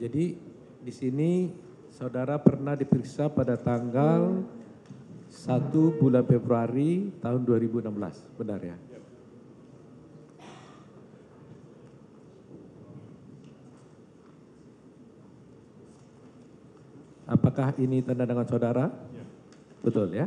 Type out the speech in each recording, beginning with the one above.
Jadi di sini saudara pernah diperiksa pada tanggal 1 bulan Februari tahun 2016, benar ya? Apakah ini tanda dengan saudara? Ya. Betul ya?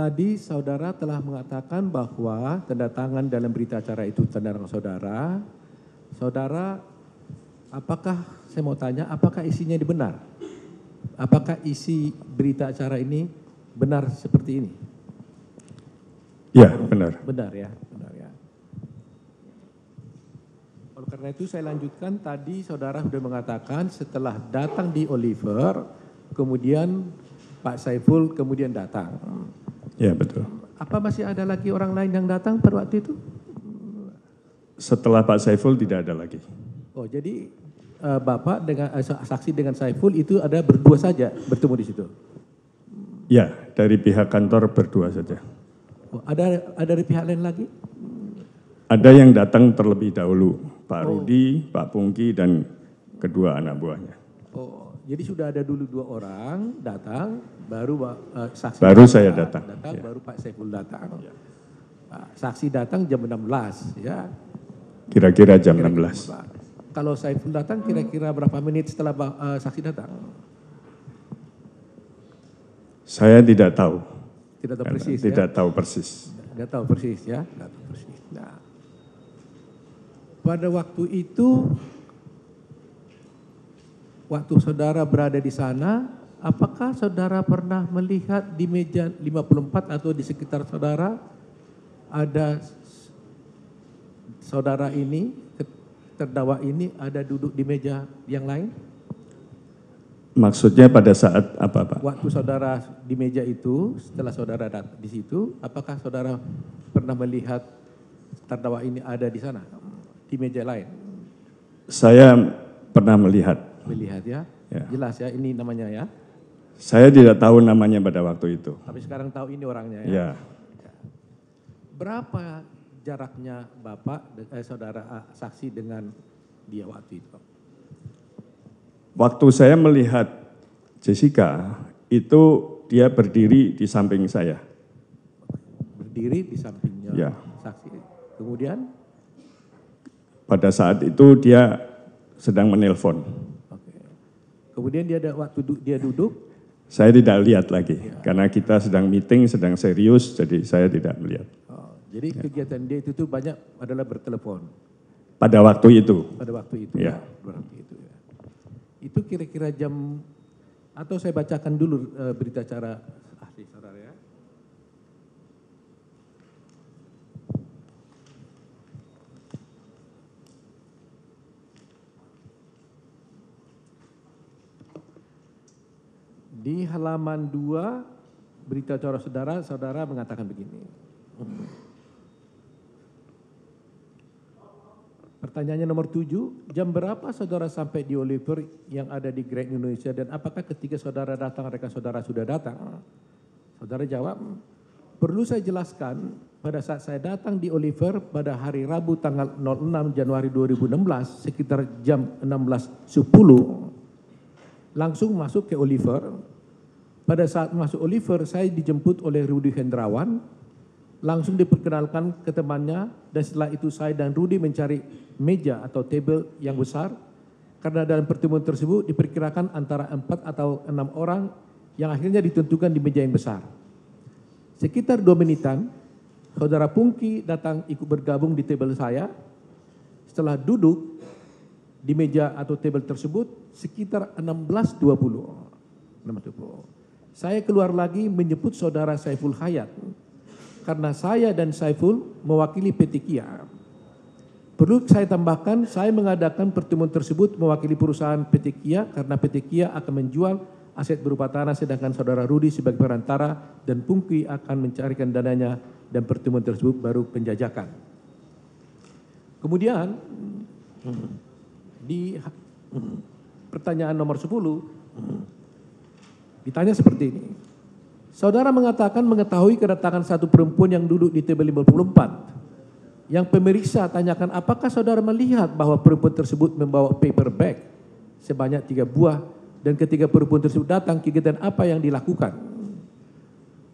tadi saudara telah mengatakan bahwa tanda tangan dalam berita acara itu tanda tangan saudara. Saudara, apakah saya mau tanya, apakah isinya ini benar? Apakah isi berita acara ini benar seperti ini? Ya, benar. Benar ya, benar ya. Oleh karena itu saya lanjutkan tadi saudara sudah mengatakan setelah datang di Oliver, kemudian Pak Saiful kemudian datang ya betul apa masih ada lagi orang lain yang datang pada waktu itu setelah Pak Saiful tidak ada lagi oh jadi uh, bapak dengan uh, saksi dengan Saiful itu ada berdua saja bertemu di situ ya dari pihak kantor berdua saja oh, ada ada dari pihak lain lagi ada yang datang terlebih dahulu Pak oh. Rudi Pak Pungki dan kedua anak buahnya jadi sudah ada dulu dua orang datang, baru uh, saksi baru datang, saya datang, datang ya. baru Pak Saiful datang. Ya. Saksi datang jam 16 ya. Kira-kira jam kira -kira 16. Kalau Saiful datang kira-kira berapa menit setelah uh, saksi datang? Saya tidak tahu. Tidak tahu persis. Ya? Tidak ya? tahu persis. Tidak tahu persis ya. Tidak tahu persis. Nah, pada waktu itu waktu saudara berada di sana, apakah saudara pernah melihat di meja 54 atau di sekitar saudara ada saudara ini, terdakwa ini ada duduk di meja yang lain? Maksudnya pada saat apa, Pak? Waktu saudara di meja itu, setelah saudara datang di situ, apakah saudara pernah melihat terdakwa ini ada di sana, di meja lain? Saya pernah melihat melihat ya. ya. Jelas ya ini namanya ya. Saya tidak tahu namanya pada waktu itu. Tapi sekarang tahu ini orangnya ya. ya. Berapa jaraknya Bapak eh, saudara ah, saksi dengan dia waktu itu? Waktu saya melihat Jessica itu dia berdiri di samping saya. Berdiri di sampingnya ya. saksi. Kemudian pada saat itu dia sedang menelpon. Kemudian dia ada waktu du dia duduk. Saya tidak lihat lagi ya. karena kita sedang meeting, sedang serius, jadi saya tidak melihat. Oh, jadi ya. kegiatan dia itu tuh banyak adalah bertelepon. Pada waktu itu. Pada waktu itu. Iya. Ya, ya. itu kira-kira jam atau saya bacakan dulu eh, berita acara halaman 2 berita acara saudara, saudara mengatakan begini. Pertanyaannya nomor 7, jam berapa saudara sampai di Oliver yang ada di Grand Indonesia dan apakah ketika saudara datang rekan saudara sudah datang? Saudara jawab, perlu saya jelaskan pada saat saya datang di Oliver pada hari Rabu tanggal 06 Januari 2016 sekitar jam 16.10 langsung masuk ke Oliver pada saat masuk Oliver, saya dijemput oleh Rudy Hendrawan, langsung diperkenalkan ke temannya, dan setelah itu saya dan Rudy mencari meja atau table yang besar, karena dalam pertemuan tersebut diperkirakan antara empat atau enam orang yang akhirnya ditentukan di meja yang besar. Sekitar dua menitan, saudara Pungki datang ikut bergabung di table saya. Setelah duduk di meja atau table tersebut, sekitar 16.20. 16.20. Saya keluar lagi menyebut saudara Saiful Hayat. Karena saya dan Saiful mewakili PT Kia. Perlu saya tambahkan, saya mengadakan pertemuan tersebut mewakili perusahaan PT Kia karena PT Kia akan menjual aset berupa tanah sedangkan saudara Rudi sebagai perantara dan Pungki akan mencarikan dananya dan pertemuan tersebut baru penjajakan. Kemudian di pertanyaan nomor 10 Ditanya seperti ini. Saudara mengatakan mengetahui kedatangan satu perempuan yang duduk di table 54. Yang pemeriksa tanyakan apakah saudara melihat bahwa perempuan tersebut membawa paper bag sebanyak tiga buah dan ketika perempuan tersebut datang kegiatan apa yang dilakukan.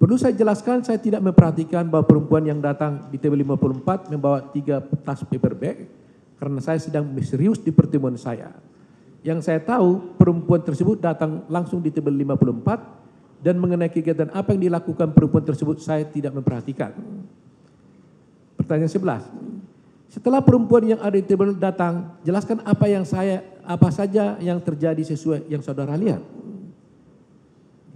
Perlu saya jelaskan saya tidak memperhatikan bahwa perempuan yang datang di table 54 membawa tiga tas paper bag karena saya sedang misterius di pertemuan saya. Yang saya tahu perempuan tersebut datang langsung di tebel 54 dan mengenai kegiatan apa yang dilakukan perempuan tersebut saya tidak memperhatikan. Pertanyaan 11. Setelah perempuan yang ada di tebel datang, jelaskan apa yang saya apa saja yang terjadi sesuai yang saudara lihat.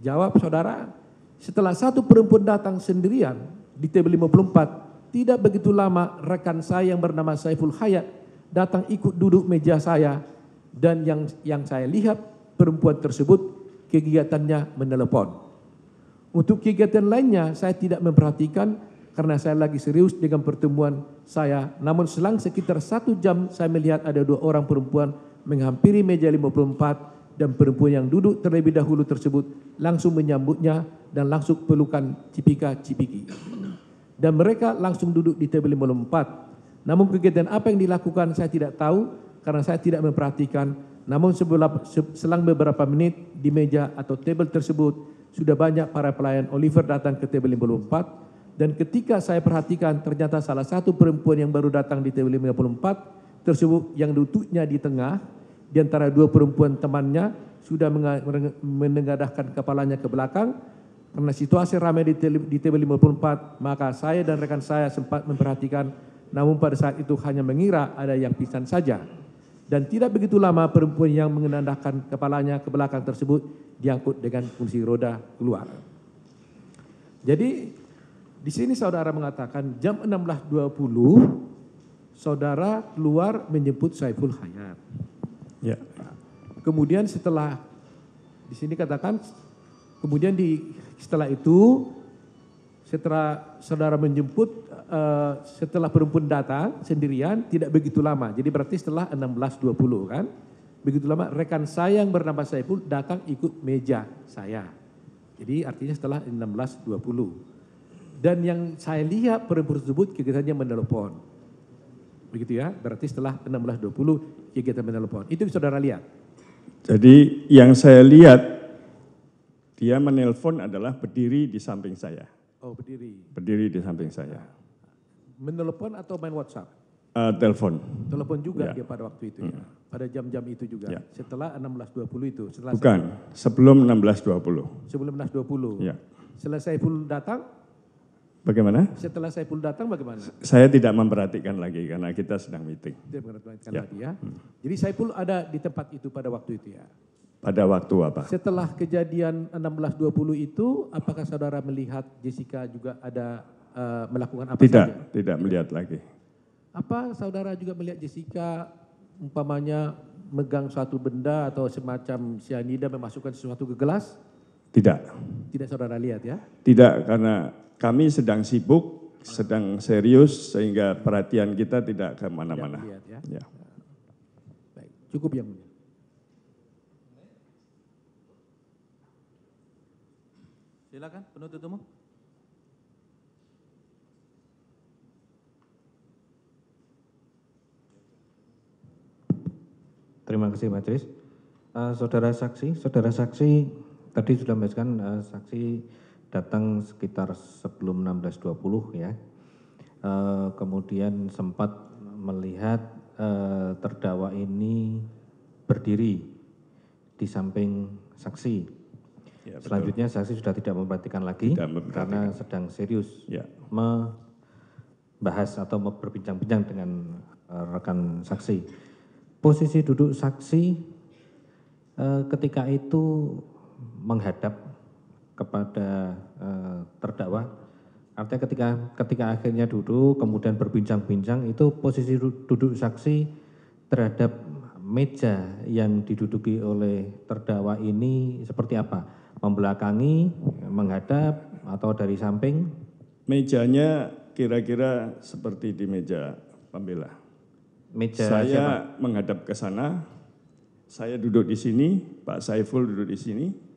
Jawab saudara, setelah satu perempuan datang sendirian di tebel 54, tidak begitu lama rekan saya yang bernama Saiful Hayat datang ikut duduk meja saya dan yang yang saya lihat perempuan tersebut kegiatannya menelepon. Untuk kegiatan lainnya saya tidak memperhatikan karena saya lagi serius dengan pertemuan saya. Namun selang sekitar satu jam saya melihat ada dua orang perempuan menghampiri meja 54 dan perempuan yang duduk terlebih dahulu tersebut langsung menyambutnya dan langsung pelukan cipika-cipiki. Dan mereka langsung duduk di table 54. Namun kegiatan apa yang dilakukan saya tidak tahu karena saya tidak memperhatikan. Namun sebelah selang beberapa menit di meja atau table tersebut sudah banyak para pelayan Oliver datang ke table 54 dan ketika saya perhatikan ternyata salah satu perempuan yang baru datang di table 54 tersebut yang duduknya di tengah di antara dua perempuan temannya sudah menengadahkan kepalanya ke belakang karena situasi ramai di, di table 54 maka saya dan rekan saya sempat memperhatikan namun pada saat itu hanya mengira ada yang pisan saja dan tidak begitu lama perempuan yang mengenandahkan kepalanya ke belakang tersebut diangkut dengan fungsi roda keluar. Jadi di sini saudara mengatakan jam 16.20 saudara keluar menjemput Saiful Hayat. Ya. Kemudian setelah di sini katakan kemudian di setelah itu setelah saudara menjemput eh, setelah perempuan datang sendirian tidak begitu lama. Jadi berarti setelah 16.20 kan. Begitu lama rekan saya yang bernama saya pun datang ikut meja saya. Jadi artinya setelah 16.20. Dan yang saya lihat perempuan tersebut kegiatannya menelpon. Begitu ya, berarti setelah 16.20 kegiatan menelpon. Itu saudara lihat. Jadi yang saya lihat dia menelpon adalah berdiri di samping saya. Oh berdiri. Berdiri di samping saya. Menelepon atau main WhatsApp? Uh, telepon. Telepon juga ya. dia pada waktu itu hmm. Pada jam-jam itu juga. Ya. Setelah 16.20 itu. Setelah Bukan, sebelum 16.20. Sebelum 16.20. Ya. Setelah Saiful datang? Bagaimana? Setelah saya Saiful datang bagaimana? Saya tidak memperhatikan lagi karena kita sedang meeting. Tidak memperhatikan ya. lagi ya. Hmm. Jadi Saiful ada di tempat itu pada waktu itu ya. Pada waktu apa? Setelah kejadian 16.20 itu, apakah saudara melihat Jessica juga ada uh, melakukan apa tidak, saja? Tidak, tidak melihat lagi. Apa saudara juga melihat Jessica umpamanya megang suatu benda atau semacam sianida memasukkan sesuatu ke gelas? Tidak. Tidak saudara lihat ya? Tidak, karena kami sedang sibuk, sedang serius sehingga perhatian kita tidak kemana mana Ya. ya. Baik, cukup yang mulia. Silakan penuntut umum. Terima kasih Majelis. Uh, eh, saudara saksi, saudara saksi tadi sudah menjelaskan uh, saksi datang sekitar sebelum 16.20 ya. Uh, kemudian sempat melihat uh, terdakwa ini berdiri di samping saksi. Ya, selanjutnya saksi sudah tidak memperhatikan lagi karena sedang serius ya. membahas atau berbincang bincang dengan eh, rekan saksi posisi duduk saksi eh, ketika itu menghadap kepada eh, terdakwa artinya ketika ketika akhirnya duduk kemudian berbincang-bincang itu posisi duduk saksi terhadap meja yang diduduki oleh terdakwa ini seperti apa membelakangi, menghadap, atau dari samping? Mejanya kira-kira seperti di meja pembela. Meja saya siapa? menghadap ke sana, saya duduk di sini, Pak Saiful duduk di sini,